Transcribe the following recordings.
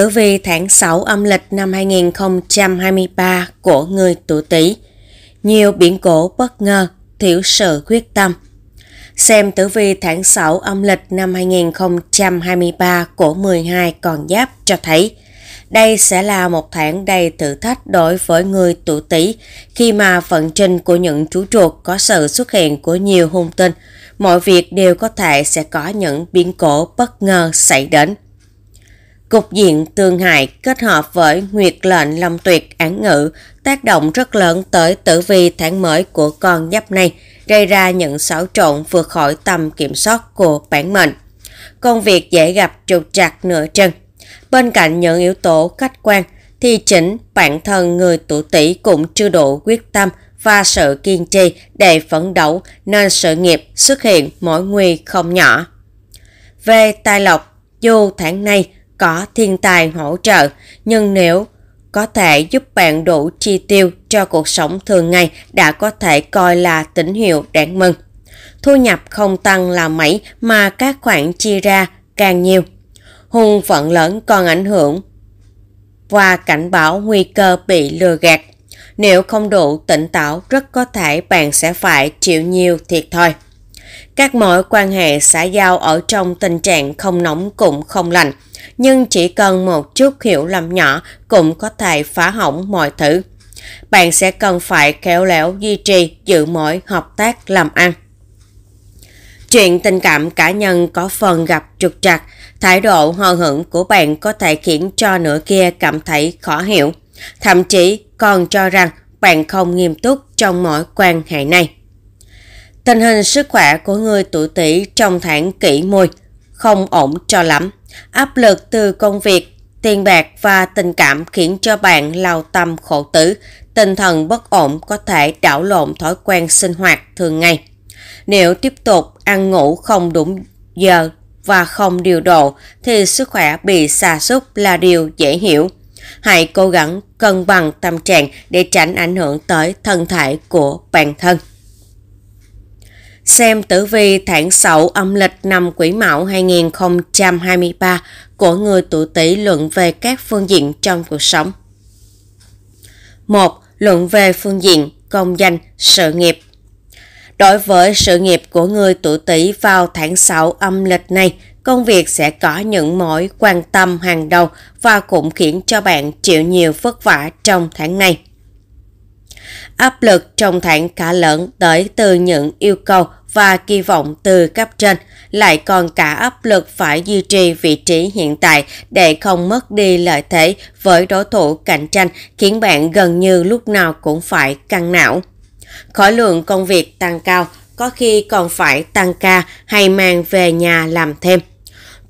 tử vi tháng 6 âm lịch năm 2023 của người tuổi Tý. Nhiều biến cổ bất ngờ, thiếu sự quyết tâm. Xem tử vi tháng 6 âm lịch năm 2023 của 12 con giáp cho thấy đây sẽ là một tháng đầy thử thách đối với người tuổi Tý khi mà vận trình của những chú chuột có sự xuất hiện của nhiều hung tinh. Mọi việc đều có thể sẽ có những biến cổ bất ngờ xảy đến. Cục diện tương hại kết hợp với nguyệt lệnh long tuyệt án ngự tác động rất lớn tới tử vi tháng mới của con giáp này, gây ra những xáo trộn vượt khỏi tầm kiểm soát của bản mệnh. Công việc dễ gặp trục trặc nửa chân. Bên cạnh những yếu tố khách quan, thì chính bản thân người tuổi tỷ cũng chưa đủ quyết tâm và sự kiên trì để phấn đấu nên sự nghiệp xuất hiện mối nguy không nhỏ. Về tài lộc, dù tháng này có thiên tài hỗ trợ, nhưng nếu có thể giúp bạn đủ chi tiêu cho cuộc sống thường ngày đã có thể coi là tín hiệu đáng mừng. Thu nhập không tăng là mấy mà các khoản chi ra càng nhiều. Hùng phận lớn còn ảnh hưởng và cảnh báo nguy cơ bị lừa gạt. Nếu không đủ tỉnh táo rất có thể bạn sẽ phải chịu nhiều thiệt thòi. Các mối quan hệ xã giao ở trong tình trạng không nóng cũng không lạnh, nhưng chỉ cần một chút hiểu lầm nhỏ cũng có thể phá hỏng mọi thứ. Bạn sẽ cần phải khéo léo duy trì giữ mỗi hợp tác làm ăn. Chuyện tình cảm cá nhân có phần gặp trục trặc, thái độ hờ hững của bạn có thể khiến cho nửa kia cảm thấy khó hiểu, thậm chí còn cho rằng bạn không nghiêm túc trong mọi quan hệ này. Tình hình sức khỏe của người tuổi Tỵ trong tháng kỷ mùi không ổn cho lắm. Áp lực từ công việc, tiền bạc và tình cảm khiến cho bạn lao tâm khổ tử, tinh thần bất ổn có thể đảo lộn thói quen sinh hoạt thường ngày. Nếu tiếp tục ăn ngủ không đúng giờ và không điều độ thì sức khỏe bị sa sút là điều dễ hiểu. Hãy cố gắng cân bằng tâm trạng để tránh ảnh hưởng tới thân thể của bản thân xem tử vi tháng 6 âm lịch năm Quý Mão 2023 của người tuổi Tý luận về các phương diện trong cuộc sống. 1. Luận về phương diện công danh, sự nghiệp. Đối với sự nghiệp của người tuổi Tý vào tháng 6 âm lịch này, công việc sẽ có những mối quan tâm hàng đầu và cũng khiến cho bạn chịu nhiều vất vả trong tháng này. Áp lực trong thẳng cả lẫn tới từ những yêu cầu và kỳ vọng từ cấp trên, lại còn cả áp lực phải duy trì vị trí hiện tại để không mất đi lợi thế với đối thủ cạnh tranh khiến bạn gần như lúc nào cũng phải căng não. Khối lượng công việc tăng cao, có khi còn phải tăng ca hay mang về nhà làm thêm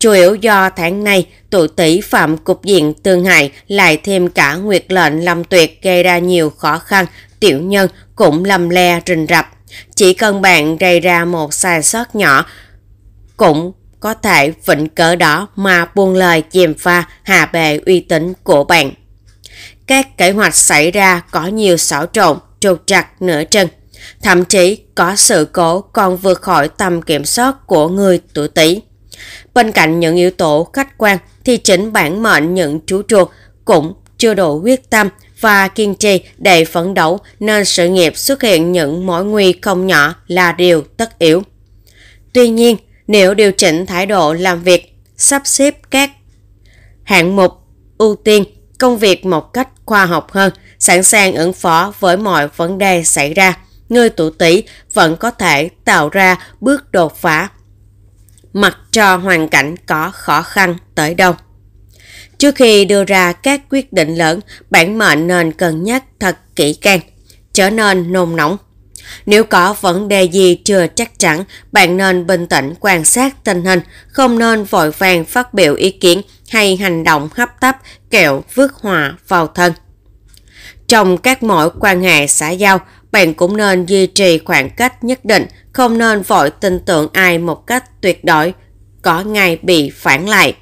Chủ yếu do tháng này, tụ tỷ phạm cục diện tương hại lại thêm cả nguyệt lệnh lâm tuyệt gây ra nhiều khó khăn, tiểu nhân cũng lầm le rình rập. Chỉ cần bạn gây ra một sai sót nhỏ, cũng có thể vịnh cỡ đó mà buông lời chìm pha hạ bệ uy tín của bạn. Các kế hoạch xảy ra có nhiều xảo trộn, trục trặc nửa chân. Thậm chí có sự cố còn vượt khỏi tầm kiểm soát của người tuổi Tý. Bên cạnh những yếu tố khách quan thì chính bản mệnh những chú chuột cũng chưa đủ quyết tâm và kiên trì để phấn đấu nên sự nghiệp xuất hiện những mối nguy không nhỏ là điều tất yếu. Tuy nhiên, nếu điều chỉnh thái độ làm việc, sắp xếp các hạng mục ưu tiên công việc một cách khoa học hơn, sẵn sàng ứng phó với mọi vấn đề xảy ra, người tuổi tỷ vẫn có thể tạo ra bước đột phá mặc cho hoàn cảnh có khó khăn tới đâu. Trước khi đưa ra các quyết định lớn, bản mệnh nên cân nhắc thật kỹ càng, trở nên nôn nóng. Nếu có vấn đề gì chưa chắc chắn, bạn nên bình tĩnh quan sát tình hình, không nên vội vàng phát biểu ý kiến hay hành động hấp tấp kẹo vứt hòa vào thân. Trong các mối quan hệ xã giao, bạn cũng nên duy trì khoảng cách nhất định, không nên vội tin tưởng ai một cách tuyệt đối, có ngày bị phản lại.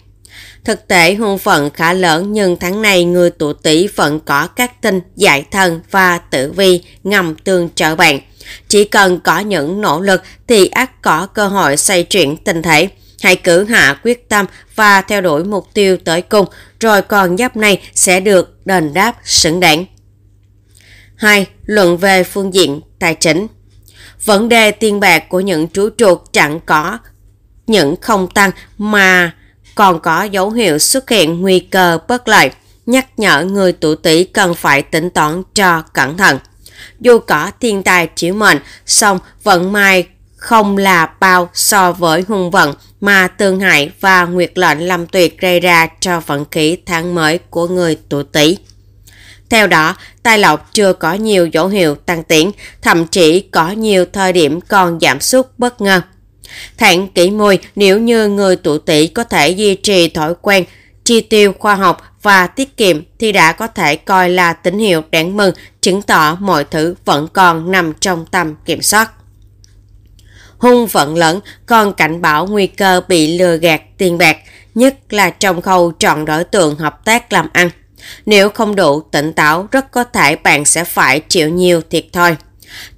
Thực tế hôn phận khá lớn nhưng tháng này người tuổi Tý vẫn có các tinh giải thân và tử vi ngầm tương trợ bạn. Chỉ cần có những nỗ lực thì ắt có cơ hội xoay chuyển tình thế. Hãy cử hạ quyết tâm và theo đuổi mục tiêu tới cùng, rồi còn giáp này sẽ được đền đáp xứng đáng. 2. Luận về phương diện tài chính Vấn đề tiền bạc của những chú chuột chẳng có những không tăng mà còn có dấu hiệu xuất hiện nguy cơ bất lợi, nhắc nhở người tuổi tỷ cần phải tính toán cho cẩn thận. Dù có thiên tài chỉ mệnh, song vận may không là bao so với hung vận mà tương hại và nguyệt lệnh lâm tuyệt gây ra cho vận khí tháng mới của người tuổi tỷ. Theo đó, tài lộc chưa có nhiều dấu hiệu tăng tiến, thậm chí có nhiều thời điểm còn giảm sút bất ngờ. Tháng kỷ mùi, nếu như người tuổi tỷ có thể duy trì thói quen chi tiêu khoa học và tiết kiệm thì đã có thể coi là tín hiệu đáng mừng, chứng tỏ mọi thứ vẫn còn nằm trong tầm kiểm soát. Hung vận lẫn còn cảnh báo nguy cơ bị lừa gạt tiền bạc, nhất là trong khâu chọn đối tượng hợp tác làm ăn. Nếu không đủ tỉnh táo, rất có thể bạn sẽ phải chịu nhiều thiệt thòi.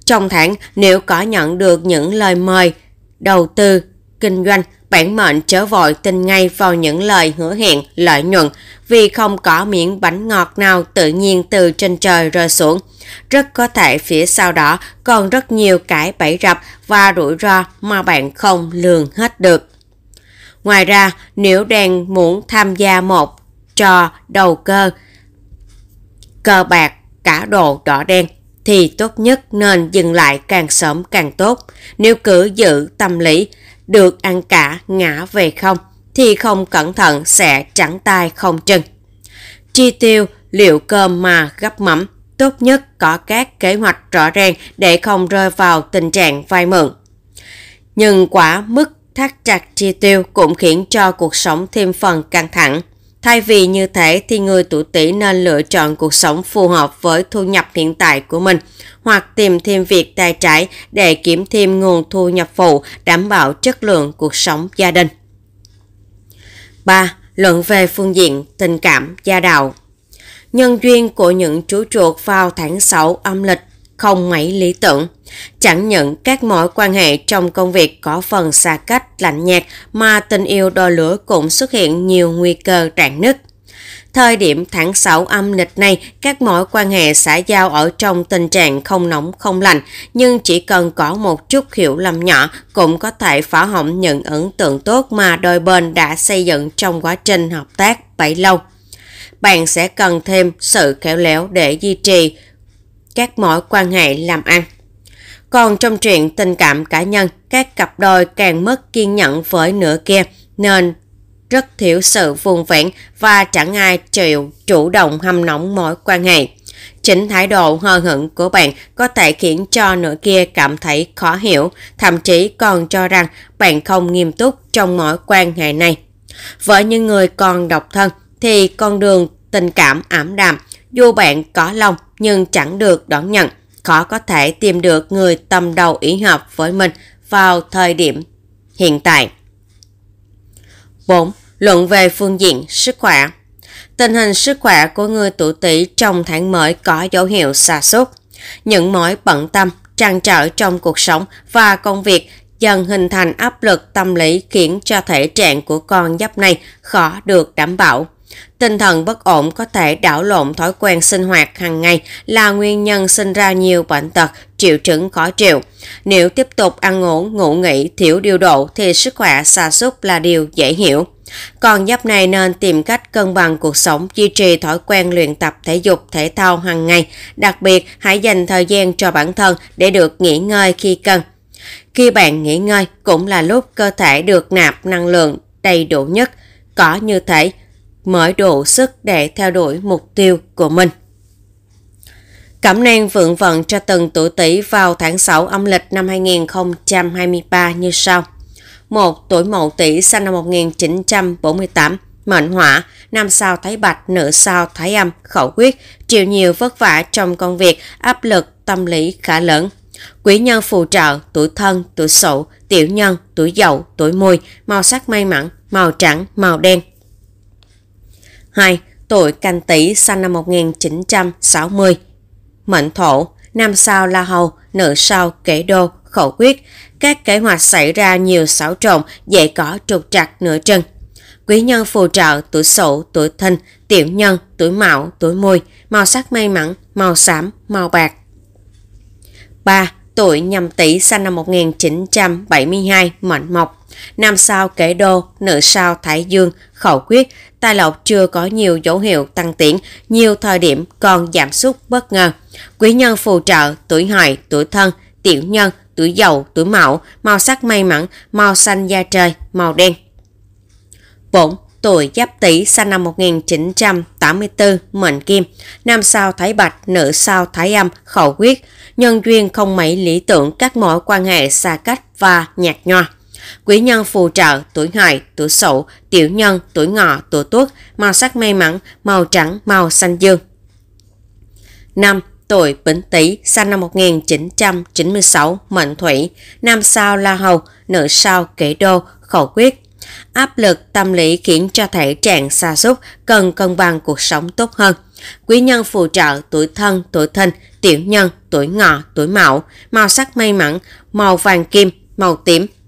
Trong tháng, nếu có nhận được những lời mời, đầu tư, kinh doanh, bản mệnh chớ vội tin ngay vào những lời hứa hẹn lợi nhuận vì không có miếng bánh ngọt nào tự nhiên từ trên trời rơi xuống. Rất có thể phía sau đó còn rất nhiều cái bẫy rập và rủi ro mà bạn không lường hết được. Ngoài ra, nếu đang muốn tham gia một trò, đầu cơ, cờ bạc, cả đồ đỏ đen thì tốt nhất nên dừng lại càng sớm càng tốt. Nếu cứ giữ tâm lý được ăn cả ngã về không thì không cẩn thận sẽ trắng tay không chừng. Chi tiêu liệu cơm mà gấp mắm tốt nhất có các kế hoạch rõ ràng để không rơi vào tình trạng vay mượn. Nhưng quá mức thắt chặt chi tiêu cũng khiến cho cuộc sống thêm phần căng thẳng. Thay vì như thế thì người tuổi Tý nên lựa chọn cuộc sống phù hợp với thu nhập hiện tại của mình hoặc tìm thêm việc tài trải để kiếm thêm nguồn thu nhập phụ đảm bảo chất lượng cuộc sống gia đình. 3. Luận về phương diện tình cảm gia đạo Nhân duyên của những chú chuột vào tháng 6 âm lịch không mấy lý tưởng. Chẳng những các mối quan hệ trong công việc có phần xa cách, lạnh nhạt mà tình yêu đôi lửa cũng xuất hiện nhiều nguy cơ rạn nứt. Thời điểm tháng 6 âm lịch này, các mối quan hệ xã giao ở trong tình trạng không nóng không lạnh, nhưng chỉ cần có một chút hiểu lầm nhỏ cũng có thể phá hỏng những ấn tượng tốt mà đôi bên đã xây dựng trong quá trình hợp tác bấy lâu. Bạn sẽ cần thêm sự khéo léo để duy trì các mối quan hệ làm ăn. Còn trong chuyện tình cảm cá nhân, các cặp đôi càng mất kiên nhẫn với nửa kia nên rất thiểu sự vùng vẹn và chẳng ai chịu chủ động hâm nóng mối quan hệ. Chính thái độ hờ hững của bạn có thể khiến cho nửa kia cảm thấy khó hiểu, thậm chí còn cho rằng bạn không nghiêm túc trong mối quan hệ này. Với những người còn độc thân thì con đường tình cảm ảm đạm, dù bạn có lòng nhưng chẳng được đón nhận, khó có thể tìm được người tầm đầu ý hợp với mình vào thời điểm hiện tại. 4. Luận về phương diện sức khỏe Tình hình sức khỏe của người tuổi tỵ trong tháng mới có dấu hiệu xa sút Những mối bận tâm, trăn trở trong cuộc sống và công việc dần hình thành áp lực tâm lý khiến cho thể trạng của con giáp này khó được đảm bảo. Tinh thần bất ổn có thể đảo lộn thói quen sinh hoạt hàng ngày là nguyên nhân sinh ra nhiều bệnh tật, triệu chứng khó chịu. Nếu tiếp tục ăn uống, ngủ nghỉ, thiểu điều độ thì sức khỏe xa sút là điều dễ hiểu. Còn giáp này nên tìm cách cân bằng cuộc sống, duy trì thói quen luyện tập thể dục thể thao hàng ngày. Đặc biệt, hãy dành thời gian cho bản thân để được nghỉ ngơi khi cần. Khi bạn nghỉ ngơi cũng là lúc cơ thể được nạp năng lượng đầy đủ nhất. Có như thể mới đủ sức để theo đuổi mục tiêu của mình. Cẩm nang vượng vận cho từng tuổi tỷ vào tháng 6 âm lịch năm 2023 như sau. một Tuổi mậu tỷ sinh năm 1948, mệnh hỏa, năm sao thái bạch, nữ sao thái âm, khẩu quyết, chịu nhiều vất vả trong công việc, áp lực tâm lý khá lớn. Quý nhân phù trợ, tuổi thân, tuổi sậu, tiểu nhân, tuổi dậu, tuổi mùi, màu sắc may mắn, màu trắng, màu đen, 2. Tuổi canh tý sinh năm 1960. Mệnh thổ, nam sao la hầu, nữ sao kể đô, khẩu quyết. Các kế hoạch xảy ra nhiều xáo trộn, dễ có trục trặc nửa chân. Quý nhân phù trợ tuổi sổ, tuổi thìn, tiểu nhân, tuổi mão, tuổi mùi, màu sắc may mắn, màu xám, màu bạc. 3. Tuổi nhâm tý sinh năm 1972, mệnh mộc Nam sao kể đô, nữ sao thái dương, khẩu quyết, tài lộc chưa có nhiều dấu hiệu tăng tiến, nhiều thời điểm còn giảm sút bất ngờ. Quý nhân phù trợ, tuổi hợi, tuổi thân, tiểu nhân, tuổi dầu, tuổi mão, màu sắc may mắn, màu xanh da trời, màu đen. bổn tuổi Giáp Tý sinh năm 1984, mệnh Kim, nam sao Thái Bạch, nữ sao Thái Âm, khẩu quyết, nhân duyên không mấy lý tưởng các mối quan hệ xa cách và nhạt nhòa quý nhân phù trợ, tuổi hợi, tuổi sậu, tiểu nhân, tuổi ngọ, tuổi tuất, màu sắc may mắn, màu trắng, màu xanh dương. năm Tuổi Bính Tý, sinh năm 1996, mệnh thủy, nam sao La Hầu, nữ sao kế Đô, khẩu quyết. Áp lực tâm lý khiến cho thể trạng xa xúc cần cân bằng cuộc sống tốt hơn. Quý nhân phù trợ tuổi thân, tuổi thìn, tiểu nhân, tuổi ngọ, tuổi mão, màu sắc may mắn, màu vàng kim, màu tím,